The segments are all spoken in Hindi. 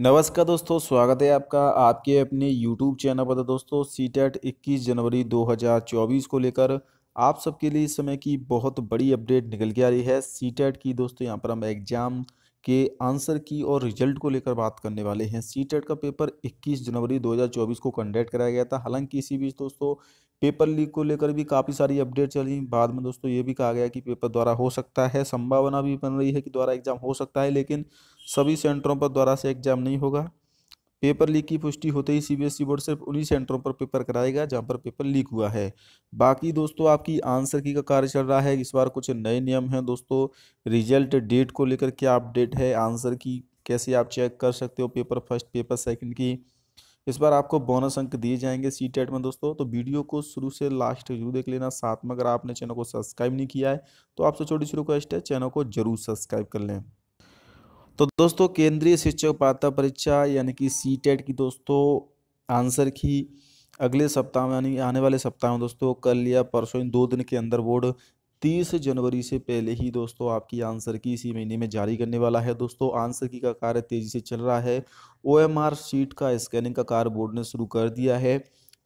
नमस्कार दोस्तों स्वागत है आपका आपके अपने YouTube चैनल पर तो दोस्तों सी टेट इक्कीस जनवरी 2024 को लेकर आप सबके लिए इस समय की बहुत बड़ी अपडेट निकल के आ रही है सी टेट की दोस्तों यहाँ पर हम एग्ज़ाम के आंसर की और रिजल्ट को लेकर बात करने वाले हैं सी e का पेपर 21 जनवरी 2024 को कंडक्ट कराया गया था हालांकि इसी बीच दोस्तों पेपर लीक को लेकर भी काफ़ी सारी अपडेट चली बाद में दोस्तों ये भी कहा गया कि पेपर द्वारा हो सकता है संभावना भी बन रही है कि द्वारा एग्जाम हो सकता है लेकिन सभी सेंटरों पर द्वारा से एग्जाम नहीं होगा पेपर लीक की पुष्टि होते ही सीबीएसई बोर्ड सिर्फ उन्हीं सेंटरों पर पेपर कराएगा जहां पर पेपर लीक हुआ है बाकी दोस्तों आपकी आंसर की का कार्य चल रहा है इस बार कुछ नए नियम हैं दोस्तों रिजल्ट डेट को लेकर क्या अपडेट है आंसर की कैसे आप चेक कर सकते हो पेपर फर्स्ट पेपर सेकेंड की इस बार आपको बोनस अंक दिए जाएंगे सी टेट में दोस्तों तो वीडियो को शुरू से लास्ट जरूर देख लेना साथ में अगर आपने चैनल को सब्सक्राइब नहीं किया है तो आपसे छोटी शुरू रिक्वेस्ट है चैनल को जरूर सब्सक्राइब कर लें तो दोस्तों केंद्रीय शिक्षक पात्रता परीक्षा यानी कि सी e की दोस्तों आंसर की अगले सप्ताह में यानी आने वाले सप्ताह में दोस्तों कल या परसों इन दो दिन के अंदर बोर्ड तीस जनवरी से पहले ही दोस्तों आपकी आंसर की इसी महीने में जारी करने वाला है दोस्तों आंसर की का कार्य तेज़ी से चल रहा है ओ शीट का स्कैनिंग का कार्य बोर्ड ने शुरू कर दिया है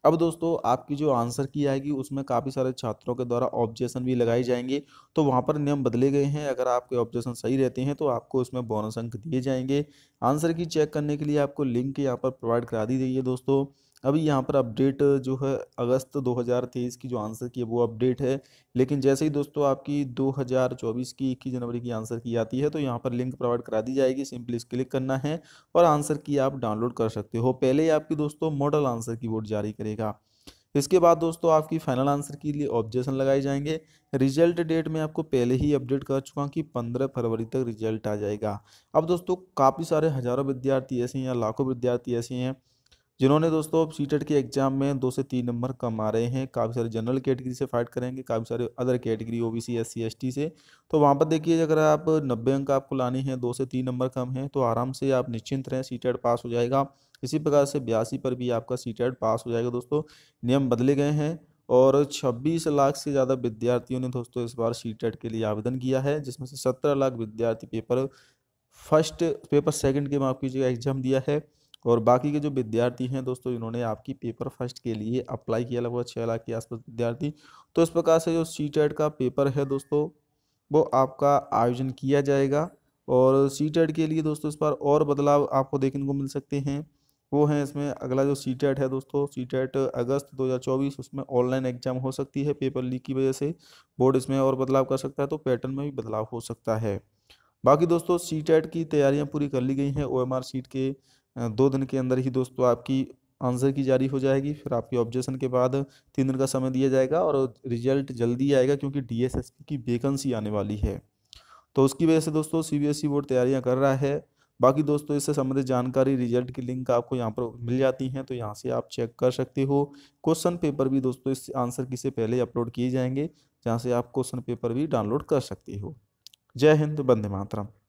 अब दोस्तों आपकी जो आंसर की आएगी उसमें काफ़ी सारे छात्रों के द्वारा ऑब्जेक्शन भी लगाए जाएंगे तो वहाँ पर नियम बदले गए हैं अगर आपके ऑब्जेक्शन सही रहते हैं तो आपको उसमें बोनस अंक दिए जाएंगे आंसर की चेक करने के लिए आपको लिंक यहाँ पर प्रोवाइड करा दी गई है दोस्तों अभी यहाँ पर अपडेट जो है अगस्त 2023 की जो आंसर की है वो अपडेट है लेकिन जैसे ही दोस्तों आपकी 2024 की इक्कीस जनवरी की आंसर की आती है तो यहाँ पर लिंक प्रोवाइड करा दी जाएगी सिंपली इस क्लिक करना है और आंसर की आप डाउनलोड कर सकते हो पहले ही आपकी दोस्तों मॉडल आंसर की बोर्ड जारी करेगा इसके बाद दोस्तों आपकी फाइनल आंसर के लिए ऑब्जेक्शन लगाए जाएंगे रिजल्ट डेट में आपको पहले ही अपडेट कर चुका हूँ कि पंद्रह फरवरी तक रिजल्ट आ जाएगा अब दोस्तों काफ़ी सारे हज़ारों विद्यार्थी ऐसे हैं या लाखों विद्यार्थी ऐसे हैं जिन्होंने दोस्तों सी टेट e के एग्जाम में दो से तीन नंबर कम आ रहे हैं काफ़ी सारे जनरल कैटेगरी से फाइट करेंगे काफ़ी सारे other category O B C S C S T से तो वहाँ पर देखिए अगर आप नब्बे अंक आपको लाने हैं दो से तीन नंबर कम हैं तो आराम से आप निश्चिंत रहें सी टेट पास हो जाएगा इसी प्रकार से बयासी पर भी आपका सी टेट पास हो जाएगा दोस्तों नियम बदले गए हैं और 26 लाख से ज़्यादा विद्यार्थियों ने दोस्तों इस बार सी टेट e के लिए आवेदन किया है जिसमें से 17 लाख विद्यार्थी पेपर फर्स्ट पेपर सेकंड के माफ कीजिएगा एग्जाम दिया है और बाकी के जो विद्यार्थी हैं दोस्तों इन्होंने आपकी पेपर फर्स्ट के लिए अप्लाई किया लगभग छः लाख के आसपास विद्यार्थी तो इस प्रकार से जो सी का पेपर है दोस्तों वो आपका आयोजन किया जाएगा और सी के लिए दोस्तों इस बार और बदलाव आपको देखने को मिल सकते हैं वो हैं इसमें अगला जो सी है दोस्तों सी अगस्त 2024 उसमें ऑनलाइन एग्जाम हो सकती है पेपर लीक की वजह से बोर्ड इसमें और बदलाव कर सकता है तो पैटर्न में भी बदलाव हो सकता है बाकी दोस्तों सी की तैयारियां पूरी कर ली गई हैं ओ एम सीट के दो दिन के अंदर ही दोस्तों आपकी आंसर की जारी हो जाएगी फिर आपके ऑब्जेक्शन के बाद तीन दिन का समय दिया जाएगा और रिजल्ट जल्दी आएगा क्योंकि डी की वेकेंसी आने वाली है तो उसकी वजह से दोस्तों सी बोर्ड तैयारियां कर रहा है बाकी दोस्तों इससे संबंधित जानकारी रिजल्ट की लिंक आपको यहाँ पर मिल जाती हैं तो यहाँ से आप चेक कर सकते हो क्वेश्चन पेपर भी दोस्तों इस आंसर की से पहले अपलोड किए जाएंगे जहाँ से आप क्वेश्चन पेपर भी डाउनलोड कर सकते हो जय हिंद वंदे मातरम